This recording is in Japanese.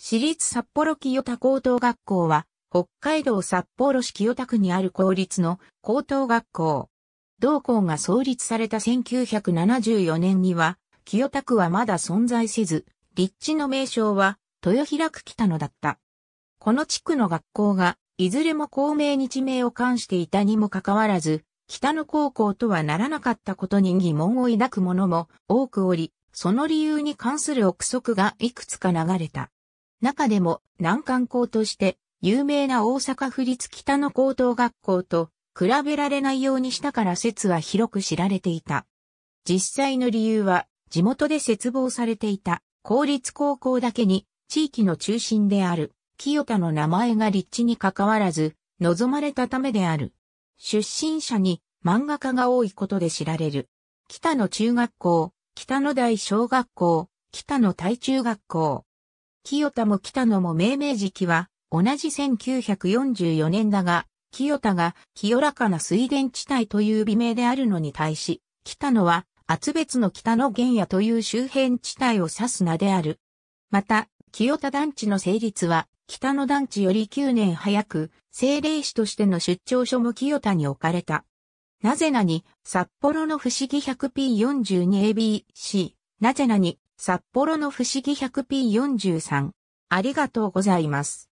私立札幌清田高等学校は、北海道札幌市清田区にある公立の高等学校。同校が創立された1974年には、清田区はまだ存在せず、立地の名称は、豊平区北野だった。この地区の学校が、いずれも公明に地名を冠していたにもかかわらず、北野高校とはならなかったことに疑問を抱く者も多くおり、その理由に関する憶測がいくつか流れた。中でも難関校として有名な大阪府立北野高等学校と比べられないようにしたから説は広く知られていた。実際の理由は地元で切望されていた公立高校だけに地域の中心である清田の名前が立地に関わらず望まれたためである。出身者に漫画家が多いことで知られる。北野中学校、北野大小学校、北野大中学校、清田も北野も命名時期は同じ1944年だが、清田が清らかな水田地帯という美名であるのに対し、北野は厚別の北野原野という周辺地帯を指す名である。また、清田団地の成立は、北野団地より9年早く、政令市としての出張所も清田に置かれた。なぜなに、札幌の不思議 100p42abc、なぜなに、札幌の不思議 100p43。ありがとうございます。